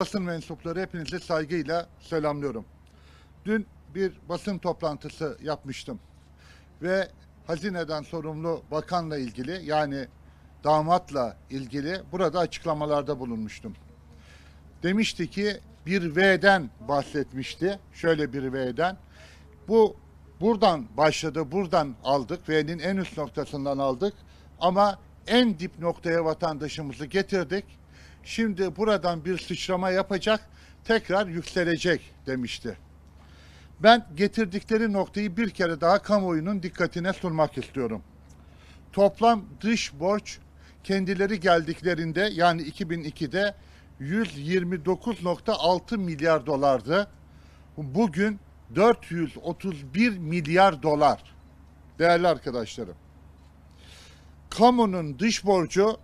basın mensupları hepinizi saygıyla selamlıyorum. Dün bir basın toplantısı yapmıştım ve hazineden sorumlu bakanla ilgili yani damatla ilgili burada açıklamalarda bulunmuştum. Demişti ki bir V'den bahsetmişti. Şöyle bir V'den. Bu buradan başladı, buradan aldık. V'nin en üst noktasından aldık. Ama en dip noktaya vatandaşımızı getirdik Şimdi buradan bir sıçrama yapacak, tekrar yükselecek demişti. Ben getirdikleri noktayı bir kere daha kamuoyunun dikkatine sunmak istiyorum. Toplam dış borç kendileri geldiklerinde yani 2002'de 129.6 milyar dolardı. Bugün 431 milyar dolar. Değerli arkadaşlarım. Kamunun dış borcu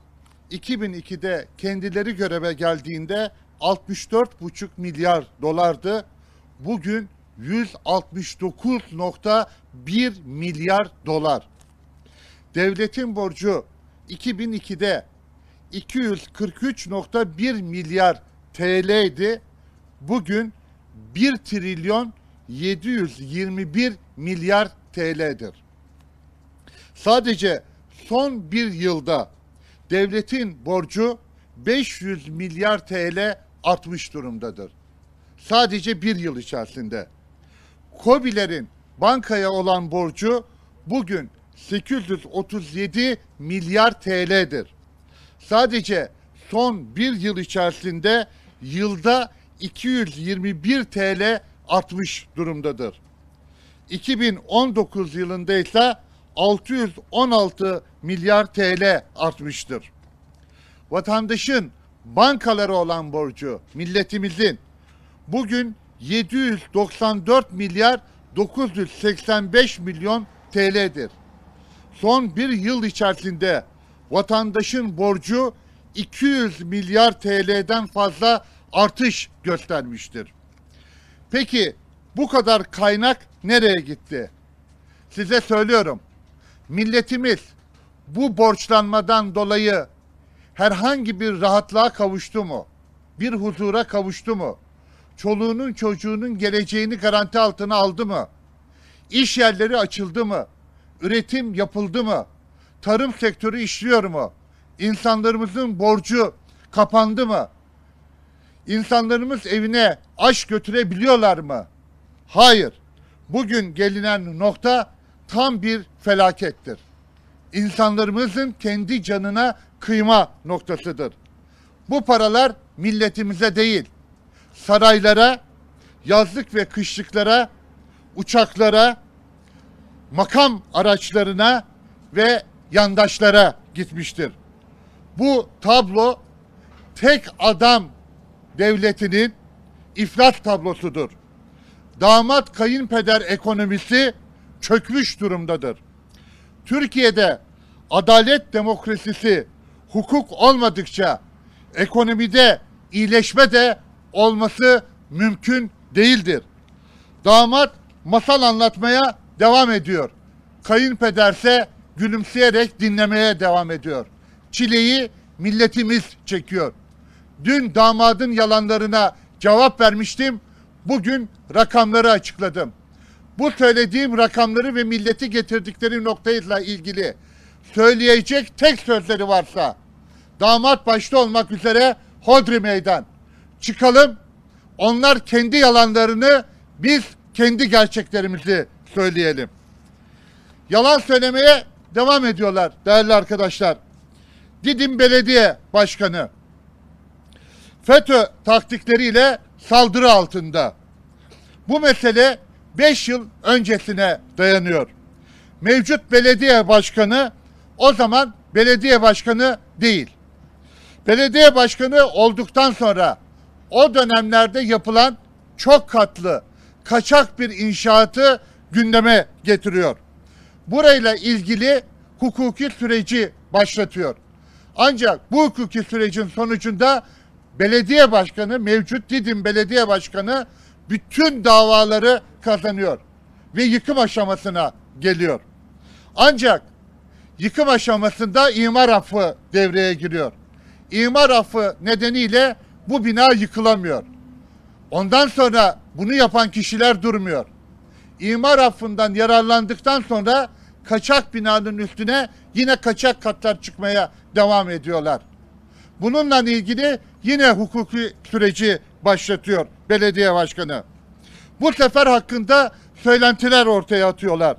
2002'de kendileri göreve geldiğinde 64,5 milyar dolardı. Bugün 169.1 milyar dolar. Devletin borcu 2002'de 243.1 milyar TL idi. Bugün 1 trilyon 721 milyar TL'dir. Sadece son bir yılda devletin borcu 500 milyar TL artmış durumdadır. Sadece bir yıl içerisinde. COBİ'lerin bankaya olan borcu bugün 837 milyar TL'dir. Sadece son bir yıl içerisinde yılda 221 TL artmış durumdadır. 2019 yılında ise 616 milyar TL artmıştır. Vatandaşın bankalara olan borcu milletimizin bugün 794 milyar 985 milyon TL'dir. Son bir yıl içerisinde vatandaşın borcu 200 milyar TL'den fazla artış göstermiştir. Peki bu kadar kaynak nereye gitti? Size söylüyorum milletimiz bu borçlanmadan dolayı herhangi bir rahatlığa kavuştu mu? Bir huzura kavuştu mu? Çoluğunun çocuğunun geleceğini garanti altına aldı mı? İş yerleri açıldı mı? Üretim yapıldı mı? Tarım sektörü işliyor mu? İnsanlarımızın borcu kapandı mı? İnsanlarımız evine aş götürebiliyorlar mı? Hayır. Bugün gelinen nokta tam bir felakettir. İnsanlarımızın kendi canına kıyma noktasıdır. Bu paralar milletimize değil, saraylara, yazlık ve kışlıklara, uçaklara, makam araçlarına ve yandaşlara gitmiştir. Bu tablo tek adam devletinin iflas tablosudur. Damat kayınpeder ekonomisi çökmüş durumdadır. Türkiye'de adalet demokrasisi hukuk olmadıkça ekonomide iyileşme de olması mümkün değildir. Damat masal anlatmaya devam ediyor. Kayınpederse gülümseyerek dinlemeye devam ediyor. Çileyi milletimiz çekiyor. Dün damadın yalanlarına cevap vermiştim. Bugün rakamları açıkladım bu söylediğim rakamları ve milleti getirdikleri noktayla ilgili söyleyecek tek sözleri varsa damat başta olmak üzere hodri meydan. Çıkalım onlar kendi yalanlarını biz kendi gerçeklerimizi söyleyelim. Yalan söylemeye devam ediyorlar değerli arkadaşlar. Didim Belediye Başkanı FETÖ taktikleriyle saldırı altında. Bu mesele 5 yıl öncesine dayanıyor. Mevcut belediye başkanı o zaman belediye başkanı değil. Belediye başkanı olduktan sonra o dönemlerde yapılan çok katlı kaçak bir inşaatı gündeme getiriyor. Burayla ilgili hukuki süreci başlatıyor. Ancak bu hukuki sürecin sonucunda belediye başkanı, mevcut Didim belediye başkanı bütün davaları kazanıyor ve yıkım aşamasına geliyor. Ancak yıkım aşamasında imar affı devreye giriyor. İmar affı nedeniyle bu bina yıkılamıyor. Ondan sonra bunu yapan kişiler durmuyor. İmar affından yararlandıktan sonra kaçak binanın üstüne yine kaçak katlar çıkmaya devam ediyorlar. Bununla ilgili yine hukuki süreci başlatıyor belediye başkanı. Bu sefer hakkında söylentiler ortaya atıyorlar.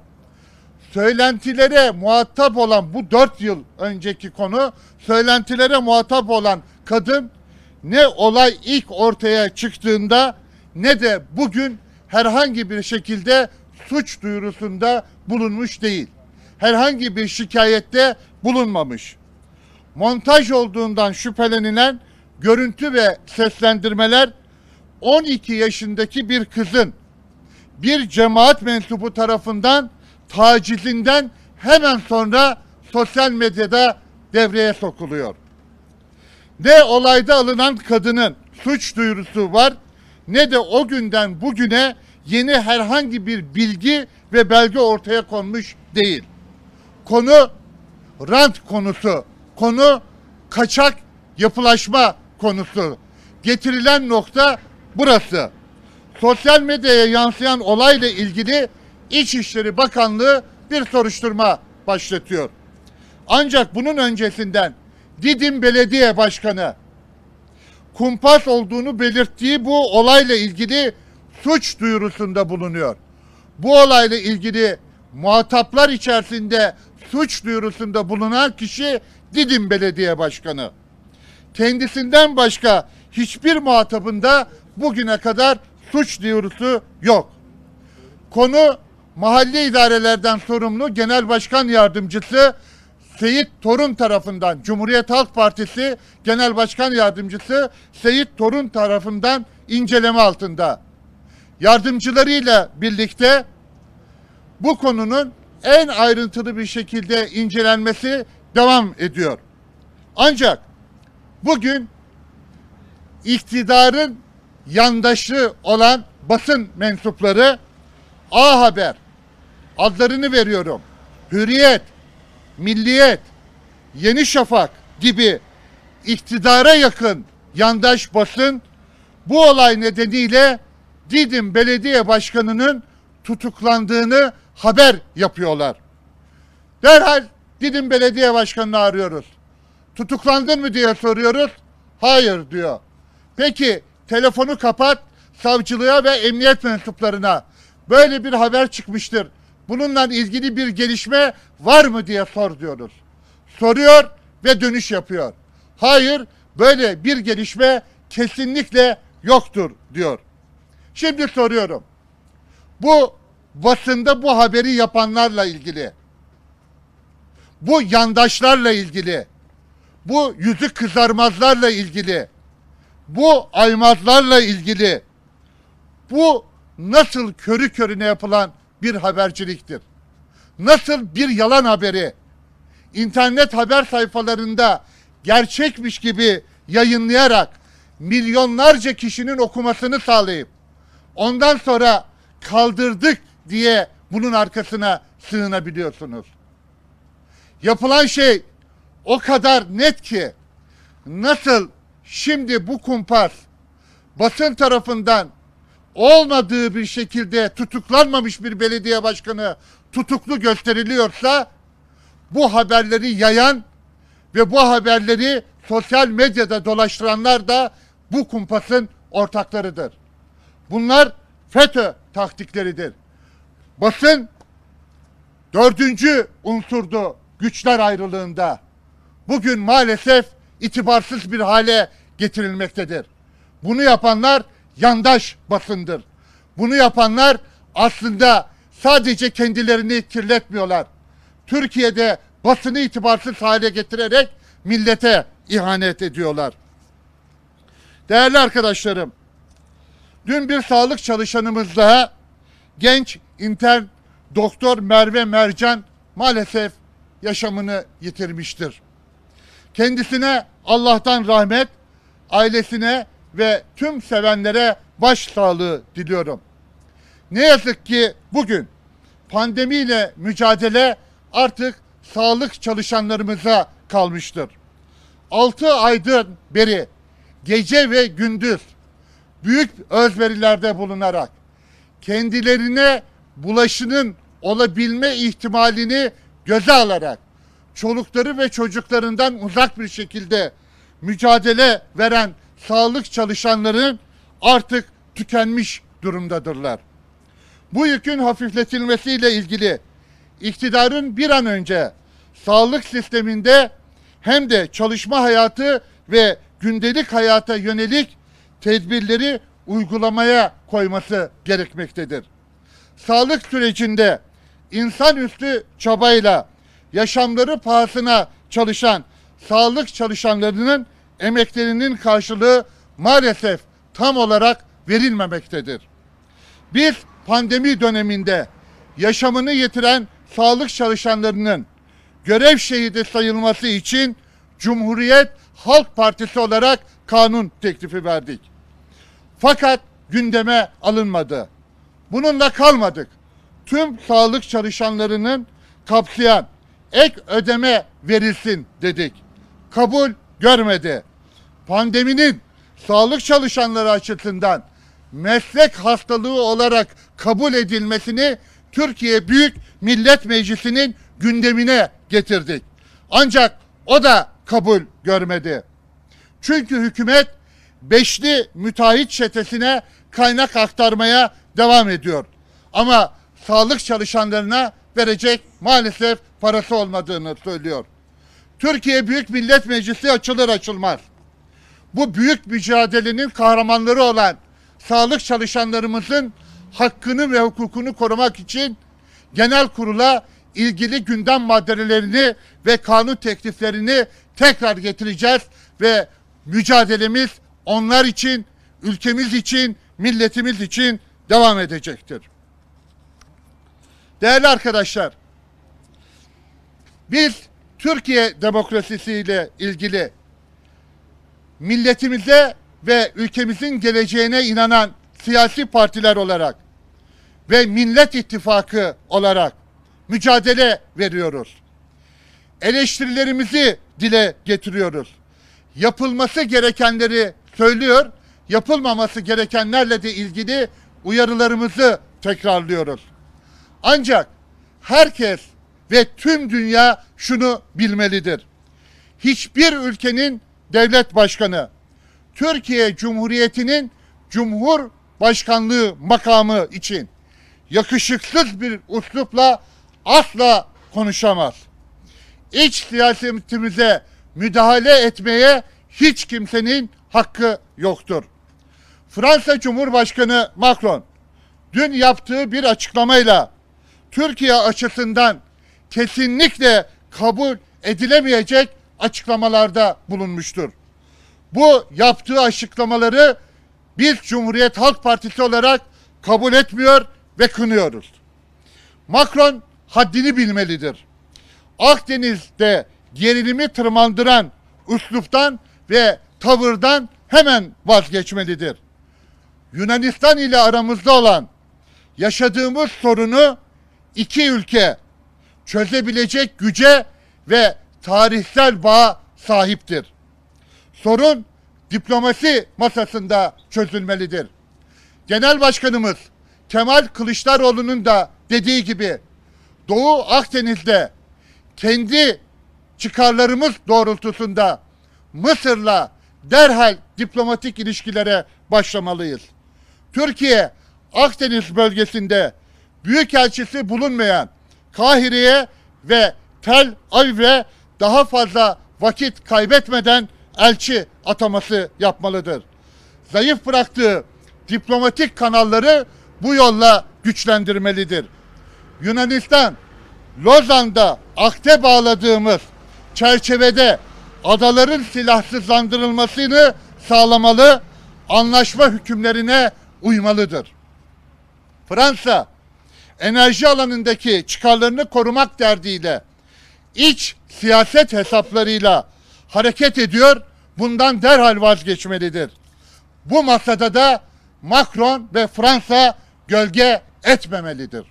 Söylentilere muhatap olan bu dört yıl önceki konu söylentilere muhatap olan kadın ne olay ilk ortaya çıktığında ne de bugün herhangi bir şekilde suç duyurusunda bulunmuş değil. Herhangi bir şikayette bulunmamış. Montaj olduğundan şüphelenilen görüntü ve seslendirmeler 12 yaşındaki bir kızın bir cemaat mensubu tarafından tacizinden hemen sonra sosyal medyada devreye sokuluyor. Ne olayda alınan kadının suç duyurusu var ne de o günden bugüne yeni herhangi bir bilgi ve belge ortaya konmuş değil. Konu rant konusu, konu kaçak yapılaşma konusu. Getirilen nokta burası. Sosyal medyaya yansıyan olayla ilgili İçişleri Bakanlığı bir soruşturma başlatıyor. Ancak bunun öncesinden Didim Belediye Başkanı kumpas olduğunu belirttiği bu olayla ilgili suç duyurusunda bulunuyor. Bu olayla ilgili muhataplar içerisinde suç duyurusunda bulunan kişi Didim Belediye Başkanı kendisinden başka hiçbir muhatabında bugüne kadar suç duyurusu yok. Konu mahalle idarelerden sorumlu Genel Başkan Yardımcısı Seyit Torun tarafından Cumhuriyet Halk Partisi Genel Başkan Yardımcısı Seyit Torun tarafından inceleme altında. Yardımcılarıyla birlikte bu konunun en ayrıntılı bir şekilde incelenmesi devam ediyor. Ancak Bugün iktidarın yandaşı olan basın mensupları A Haber adlarını veriyorum. Hürriyet, Milliyet, Yeni Şafak gibi iktidara yakın yandaş basın bu olay nedeniyle Didim Belediye Başkanı'nın tutuklandığını haber yapıyorlar. Derhal Didim Belediye Başkanı'nı arıyoruz. Tutuklandın mı diye soruyoruz. Hayır diyor. Peki telefonu kapat savcılığa ve emniyet mensuplarına. Böyle bir haber çıkmıştır. Bununla ilgili bir gelişme var mı diye sor diyoruz. Soruyor ve dönüş yapıyor. Hayır böyle bir gelişme kesinlikle yoktur diyor. Şimdi soruyorum. Bu basında bu haberi yapanlarla ilgili, bu yandaşlarla ilgili bu yüzü kızarmazlarla ilgili, bu aymazlarla ilgili, bu nasıl körü körüne yapılan bir haberciliktir. Nasıl bir yalan haberi, internet haber sayfalarında gerçekmiş gibi yayınlayarak milyonlarca kişinin okumasını sağlayıp ondan sonra kaldırdık diye bunun arkasına sığınabiliyorsunuz. Yapılan şey o kadar net ki nasıl şimdi bu kumpas basın tarafından olmadığı bir şekilde tutuklanmamış bir belediye başkanı tutuklu gösteriliyorsa bu haberleri yayan ve bu haberleri sosyal medyada dolaştıranlar da bu kumpasın ortaklarıdır. Bunlar FETÖ taktikleridir. Basın dördüncü unsurdu güçler ayrılığında bugün maalesef itibarsız bir hale getirilmektedir. Bunu yapanlar yandaş basındır. Bunu yapanlar aslında sadece kendilerini kirletmiyorlar. Türkiye'de basını itibarsız hale getirerek millete ihanet ediyorlar. Değerli arkadaşlarım, dün bir sağlık çalışanımızla genç intern doktor Merve Mercan maalesef yaşamını yitirmiştir. Kendisine Allah'tan rahmet, ailesine ve tüm sevenlere başsağlığı diliyorum. Ne yazık ki bugün pandemiyle mücadele artık sağlık çalışanlarımıza kalmıştır. 6 aydır beri gece ve gündüz büyük özverilerde bulunarak kendilerine bulaşının olabilme ihtimalini göze alarak çolukları ve çocuklarından uzak bir şekilde mücadele veren sağlık çalışanların artık tükenmiş durumdadırlar. Bu yükün hafifletilmesiyle ilgili iktidarın bir an önce sağlık sisteminde hem de çalışma hayatı ve gündelik hayata yönelik tedbirleri uygulamaya koyması gerekmektedir. Sağlık sürecinde insanüstü çabayla yaşamları pahasına çalışan sağlık çalışanlarının emeklerinin karşılığı maalesef tam olarak verilmemektedir. Biz pandemi döneminde yaşamını yitiren sağlık çalışanlarının görev şehidi sayılması için Cumhuriyet Halk Partisi olarak kanun teklifi verdik. Fakat gündeme alınmadı. Bununla kalmadık. Tüm sağlık çalışanlarının kapsayan ek ödeme verilsin dedik. Kabul görmedi. Pandeminin sağlık çalışanları açısından meslek hastalığı olarak kabul edilmesini Türkiye Büyük Millet Meclisi'nin gündemine getirdik. Ancak o da kabul görmedi. Çünkü hükümet beşli müteahhit çetesine kaynak aktarmaya devam ediyor. Ama sağlık çalışanlarına verecek maalesef parası olmadığını söylüyor. Türkiye Büyük Millet Meclisi açılır açılmaz. Bu büyük mücadelenin kahramanları olan sağlık çalışanlarımızın hakkını ve hukukunu korumak için genel kurula ilgili gündem maddelerini ve kanun tekliflerini tekrar getireceğiz ve mücadelemiz onlar için, ülkemiz için, milletimiz için devam edecektir. Değerli arkadaşlar, biz Türkiye demokrasisiyle ilgili milletimize ve ülkemizin geleceğine inanan siyasi partiler olarak ve Millet İttifakı olarak mücadele veriyoruz. Eleştirilerimizi dile getiriyoruz. Yapılması gerekenleri söylüyor, yapılmaması gerekenlerle de ilgili uyarılarımızı tekrarlıyoruz. Ancak herkes ve tüm dünya şunu bilmelidir. Hiçbir ülkenin devlet başkanı Türkiye Cumhuriyeti'nin cumhurbaşkanlığı makamı için yakışıksız bir uslupla asla konuşamaz. İç siyasetimize müdahale etmeye hiç kimsenin hakkı yoktur. Fransa Cumhurbaşkanı Macron dün yaptığı bir açıklamayla Türkiye açısından kesinlikle kabul edilemeyecek açıklamalarda bulunmuştur. Bu yaptığı açıklamaları biz Cumhuriyet Halk Partisi olarak kabul etmiyor ve kınıyoruz. Macron haddini bilmelidir. Akdeniz'de gerilimi tırmandıran üsluptan ve tavırdan hemen vazgeçmelidir. Yunanistan ile aramızda olan yaşadığımız sorunu iki ülke çözebilecek güce ve tarihsel bağ sahiptir. Sorun diplomasi masasında çözülmelidir. Genel Başkanımız Kemal Kılıçdaroğlu'nun da dediği gibi Doğu Akdeniz'de kendi çıkarlarımız doğrultusunda Mısır'la derhal diplomatik ilişkilere başlamalıyız. Türkiye Akdeniz bölgesinde büyükelçisi bulunmayan Kahire'ye ve Tel Aviv'e daha fazla vakit kaybetmeden elçi ataması yapmalıdır. Zayıf bıraktığı diplomatik kanalları bu yolla güçlendirmelidir. Yunanistan, Lozan'da akte bağladığımız çerçevede adaların silahsızlandırılmasını sağlamalı, anlaşma hükümlerine uymalıdır. Fransa, enerji alanındaki çıkarlarını korumak derdiyle iç siyaset hesaplarıyla hareket ediyor, bundan derhal vazgeçmelidir. Bu masada da Macron ve Fransa gölge etmemelidir.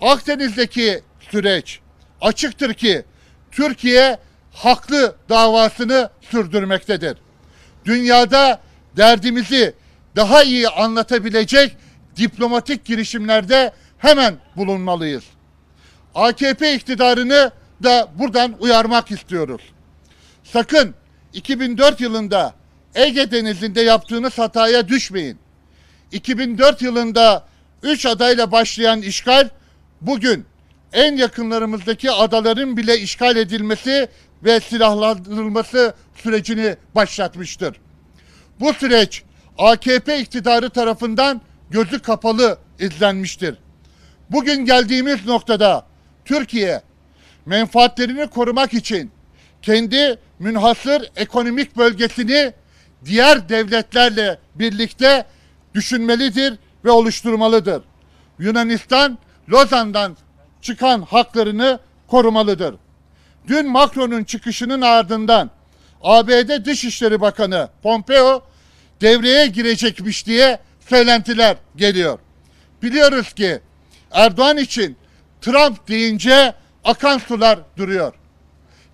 Akdeniz'deki süreç açıktır ki Türkiye haklı davasını sürdürmektedir. Dünyada derdimizi daha iyi anlatabilecek diplomatik girişimlerde hemen bulunmalıyız. AKP iktidarını da buradan uyarmak istiyoruz. Sakın 2004 yılında Ege Denizi'nde yaptığınız hataya düşmeyin. 2004 yılında 3 adayla başlayan işgal bugün en yakınlarımızdaki adaların bile işgal edilmesi ve silahlandırılması sürecini başlatmıştır. Bu süreç AKP iktidarı tarafından gözü kapalı izlenmiştir. Bugün geldiğimiz noktada Türkiye menfaatlerini korumak için kendi münhasır ekonomik bölgesini diğer devletlerle birlikte düşünmelidir ve oluşturmalıdır. Yunanistan Lozan'dan çıkan haklarını korumalıdır. Dün Macron'un çıkışının ardından ABD Dışişleri Bakanı Pompeo devreye girecekmiş diye söylentiler geliyor. Biliyoruz ki Erdoğan için Trump deyince akan sular duruyor.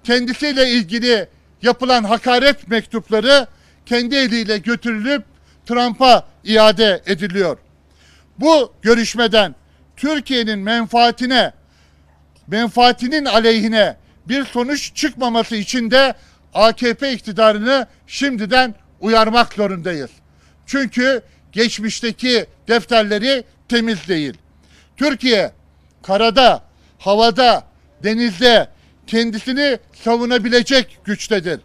Kendisiyle ilgili yapılan hakaret mektupları kendi eliyle götürülüp Trump'a iade ediliyor. Bu görüşmeden Türkiye'nin menfaatine, menfaatinin aleyhine bir sonuç çıkmaması için de AKP iktidarını şimdiden uyarmak zorundayız. Çünkü geçmişteki defterleri temiz değil. Türkiye karada, havada, denizde kendisini savunabilecek güçtedir.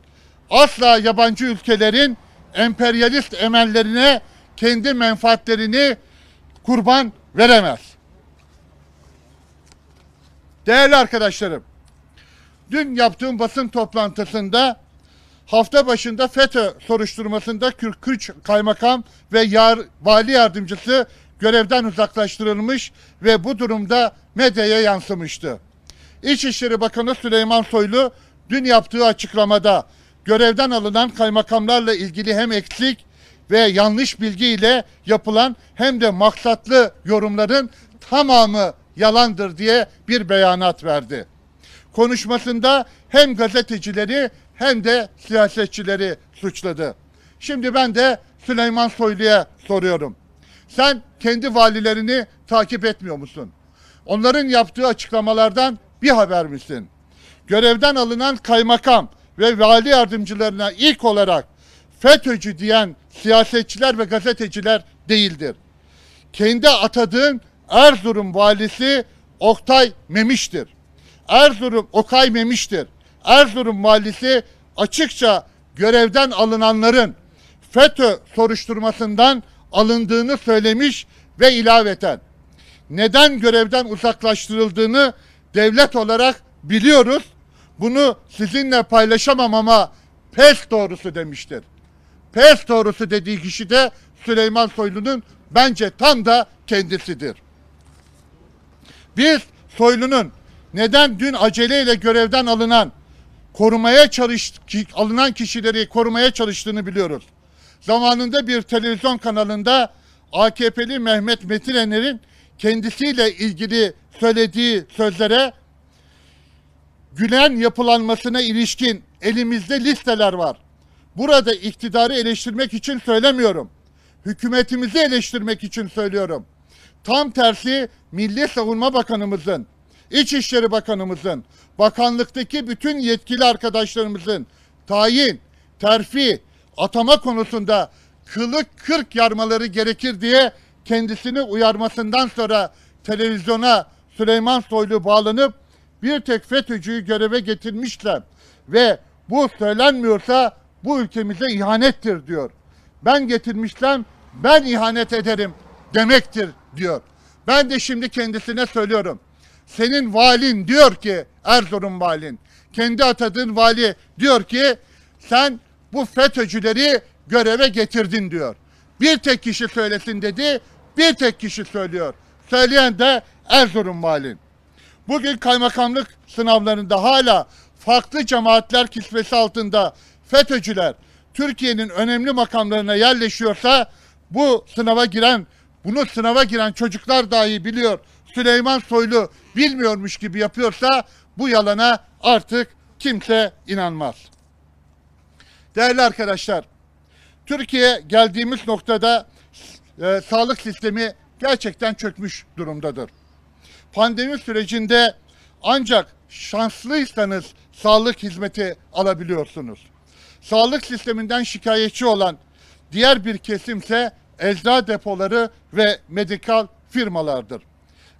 Asla yabancı ülkelerin emperyalist emellerine kendi menfaatlerini kurban veremez. Değerli arkadaşlarım, dün yaptığım basın toplantısında hafta başında FETÖ soruşturmasında Kürküç Kaymakam ve yar, Vali Yardımcısı görevden uzaklaştırılmış ve bu durumda medyaya yansımıştı. İçişleri Bakanı Süleyman Soylu dün yaptığı açıklamada görevden alınan kaymakamlarla ilgili hem eksik ve yanlış bilgi ile yapılan hem de maksatlı yorumların tamamı yalandır diye bir beyanat verdi. Konuşmasında hem gazetecileri hem de siyasetçileri suçladı. Şimdi ben de Süleyman Soylu'ya soruyorum. Sen kendi valilerini takip etmiyor musun? Onların yaptığı açıklamalardan bir haber misin? Görevden alınan kaymakam ve vali yardımcılarına ilk olarak FETÖ'cü diyen siyasetçiler ve gazeteciler değildir. Kendi atadığın Erzurum valisi Oktay Memiş'tir. Erzurum Okay Memiş'tir. Erzurum valisi açıkça görevden alınanların FETÖ soruşturmasından alındığını söylemiş ve ilaveten neden görevden uzaklaştırıldığını devlet olarak biliyoruz. Bunu sizinle paylaşamam ama pes doğrusu demiştir. Pes doğrusu dediği kişi de Süleyman Soylu'nun bence tam da kendisidir. Biz Soylu'nun neden dün aceleyle görevden alınan korumaya çalış alınan kişileri korumaya çalıştığını biliyoruz zamanında bir televizyon kanalında AKP'li Mehmet Metin Metinener'in kendisiyle ilgili söylediği sözlere Gülen yapılanmasına ilişkin elimizde listeler var. Burada iktidarı eleştirmek için söylemiyorum. Hükümetimizi eleştirmek için söylüyorum. Tam tersi Milli Savunma Bakanımızın, İçişleri Bakanımızın, bakanlıktaki bütün yetkili arkadaşlarımızın tayin, terfi, atama konusunda kılık kırk yarmaları gerekir diye kendisini uyarmasından sonra televizyona Süleyman Soylu bağlanıp bir tek FETÖ'cüyü göreve getirmişler ve bu söylenmiyorsa bu ülkemize ihanettir diyor. Ben getirmişsem ben ihanet ederim demektir diyor. Ben de şimdi kendisine söylüyorum. Senin valin diyor ki Erzurum valin, kendi atadığın vali diyor ki sen bu FETÖ'cüleri göreve getirdin diyor. Bir tek kişi söylesin dedi, bir tek kişi söylüyor. Söyleyen de Erzurum valin. Bugün kaymakamlık sınavlarında hala farklı cemaatler kisvesi altında FETÖ'cüler Türkiye'nin önemli makamlarına yerleşiyorsa bu sınava giren, bunu sınava giren çocuklar dahi biliyor. Süleyman Soylu bilmiyormuş gibi yapıyorsa bu yalana artık kimse inanmaz. Değerli arkadaşlar, Türkiye geldiğimiz noktada e, sağlık sistemi gerçekten çökmüş durumdadır. Pandemi sürecinde ancak şanslıysanız sağlık hizmeti alabiliyorsunuz. Sağlık sisteminden şikayetçi olan diğer bir kesimse ecza depoları ve medikal firmalardır.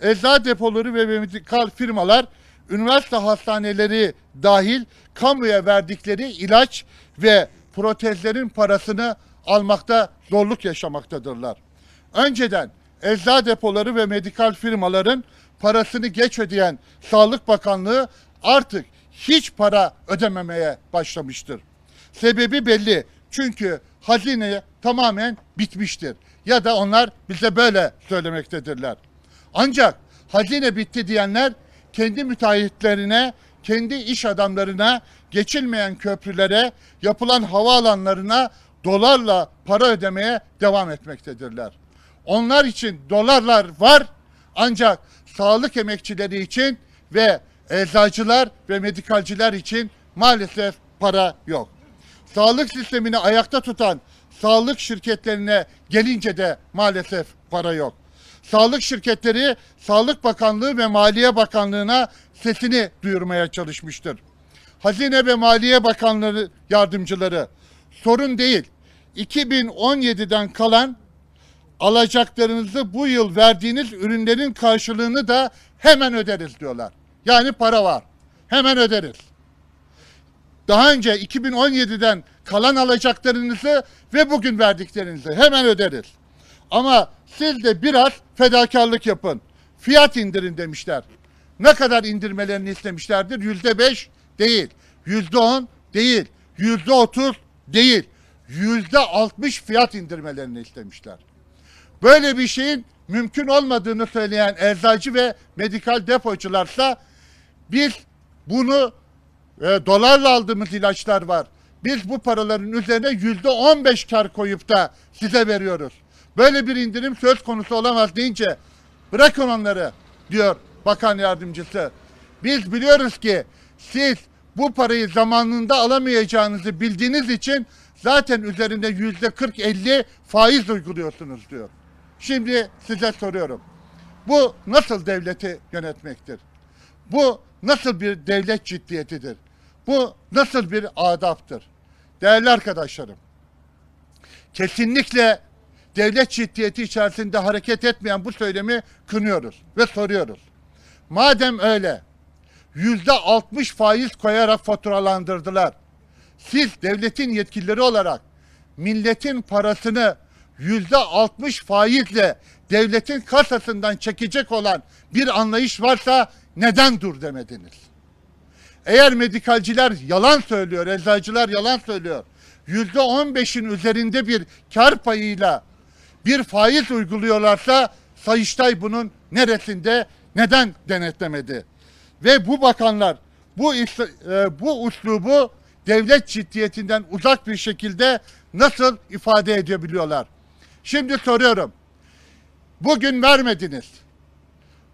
Ecza depoları ve medikal firmalar üniversite hastaneleri dahil kamuya verdikleri ilaç ve protezlerin parasını almakta zorluk yaşamaktadırlar. Önceden ecza depoları ve medikal firmaların parasını geç ödeyen Sağlık Bakanlığı artık hiç para ödememeye başlamıştır. Sebebi belli. Çünkü hazine tamamen bitmiştir. Ya da onlar bize böyle söylemektedirler. Ancak hazine bitti diyenler kendi müteahhitlerine kendi iş adamlarına, geçilmeyen köprülere, yapılan havaalanlarına dolarla para ödemeye devam etmektedirler. Onlar için dolarlar var ancak sağlık emekçileri için ve eczacılar ve medikalciler için maalesef para yok. Sağlık sistemini ayakta tutan sağlık şirketlerine gelince de maalesef para yok. Sağlık şirketleri Sağlık Bakanlığı ve Maliye Bakanlığı'na sesini duyurmaya çalışmıştır. Hazine ve Maliye Bakanları yardımcıları sorun değil. 2017'den kalan alacaklarınızı bu yıl verdiğiniz ürünlerin karşılığını da hemen öderiz diyorlar. Yani para var. Hemen öderiz. Daha önce 2017'den kalan alacaklarınızı ve bugün verdiklerinizi hemen öderiz. Ama siz de biraz fedakarlık yapın. Fiyat indirin demişler ne kadar indirmelerini istemişlerdir? Yüzde beş değil. Yüzde on değil. Yüzde otuz değil. Yüzde altmış fiyat indirmelerini istemişler. Böyle bir şeyin mümkün olmadığını söyleyen eczacı ve medikal depocularsa biz bunu e, dolarla aldığımız ilaçlar var. Biz bu paraların üzerine yüzde on beş kar koyup da size veriyoruz. Böyle bir indirim söz konusu olamaz deyince bırakın onları diyor bakan yardımcısı. Biz biliyoruz ki siz bu parayı zamanında alamayacağınızı bildiğiniz için zaten üzerinde yüzde 40-50 faiz uyguluyorsunuz diyor. Şimdi size soruyorum. Bu nasıl devleti yönetmektir? Bu nasıl bir devlet ciddiyetidir? Bu nasıl bir adaptır? Değerli arkadaşlarım, kesinlikle devlet ciddiyeti içerisinde hareket etmeyen bu söylemi kınıyoruz ve soruyoruz. Madem öyle yüzde altmış faiz koyarak faturalandırdılar. Siz devletin yetkilileri olarak milletin parasını yüzde altmış faizle devletin kasasından çekecek olan bir anlayış varsa neden dur demediniz? Eğer medikalciler yalan söylüyor, eczacılar yalan söylüyor. Yüzde on beşin üzerinde bir kar payıyla bir faiz uyguluyorlarsa Sayıştay bunun neresinde neden denetlemedi? Ve bu bakanlar bu iş, e, bu uslubu devlet ciddiyetinden uzak bir şekilde nasıl ifade edebiliyorlar? Şimdi soruyorum. Bugün vermediniz.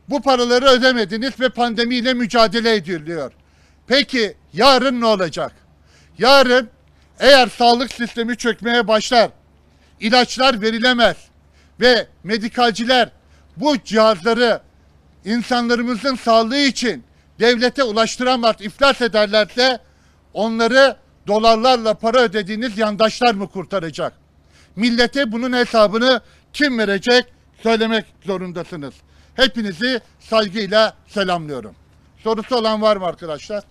Bu paraları ödemediniz ve pandemiyle mücadele ediliyor. Peki yarın ne olacak? Yarın eğer sağlık sistemi çökmeye başlar, ilaçlar verilemez ve medikalciler bu cihazları insanlarımızın sağlığı için devlete ulaştıramaz, iflas ederlerse onları dolarlarla para ödediğiniz yandaşlar mı kurtaracak? Millete bunun hesabını kim verecek söylemek zorundasınız. Hepinizi saygıyla selamlıyorum. Sorusu olan var mı arkadaşlar?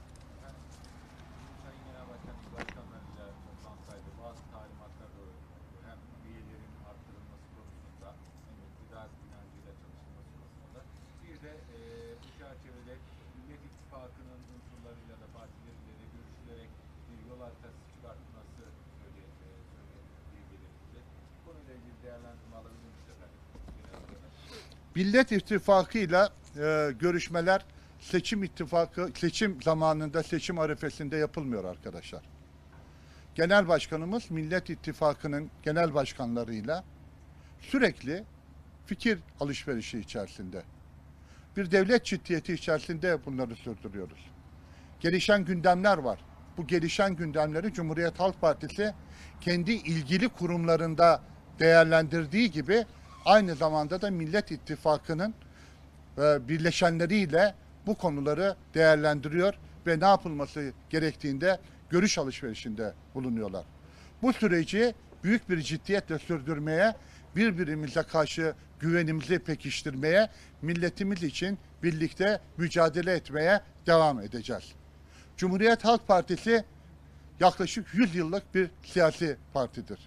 Millet İttifakı'yla e, görüşmeler seçim ittifakı seçim zamanında seçim arifesinde yapılmıyor arkadaşlar. Genel Başkanımız Millet İttifakı'nın genel başkanlarıyla sürekli fikir alışverişi içerisinde. Bir devlet ciddiyeti içerisinde bunları sürdürüyoruz. Gelişen gündemler var. Bu gelişen gündemleri Cumhuriyet Halk Partisi kendi ilgili kurumlarında değerlendirdiği gibi aynı zamanda da Millet İttifakı'nın e, birleşenleriyle bu konuları değerlendiriyor ve ne yapılması gerektiğinde görüş alışverişinde bulunuyorlar. Bu süreci büyük bir ciddiyetle sürdürmeye, birbirimize karşı güvenimizi pekiştirmeye, milletimiz için birlikte mücadele etmeye devam edeceğiz. Cumhuriyet Halk Partisi yaklaşık 100 yıllık bir siyasi partidir.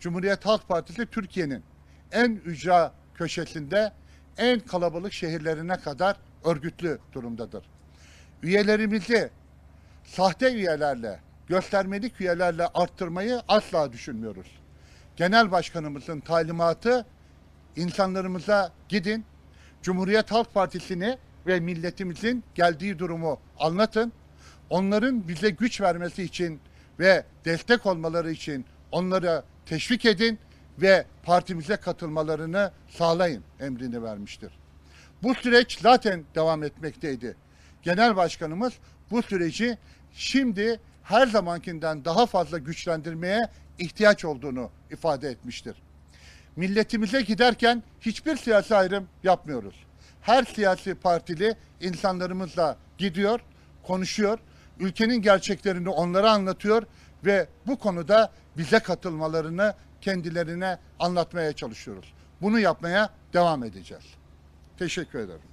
Cumhuriyet Halk Partisi Türkiye'nin en ücra köşesinde en kalabalık şehirlerine kadar örgütlü durumdadır. Üyelerimizi sahte üyelerle, göstermelik üyelerle arttırmayı asla düşünmüyoruz. Genel Başkanımızın talimatı insanlarımıza gidin, Cumhuriyet Halk Partisi'ni ve milletimizin geldiği durumu anlatın. Onların bize güç vermesi için ve destek olmaları için onları teşvik edin ve partimize katılmalarını sağlayın emrini vermiştir. Bu süreç zaten devam etmekteydi. Genel Başkanımız bu süreci şimdi her zamankinden daha fazla güçlendirmeye ihtiyaç olduğunu ifade etmiştir. Milletimize giderken hiçbir siyasi ayrım yapmıyoruz. Her siyasi partili insanlarımızla gidiyor, konuşuyor, ülkenin gerçeklerini onlara anlatıyor ve bu konuda bize katılmalarını kendilerine anlatmaya çalışıyoruz. Bunu yapmaya devam edeceğiz. Teşekkür ederim.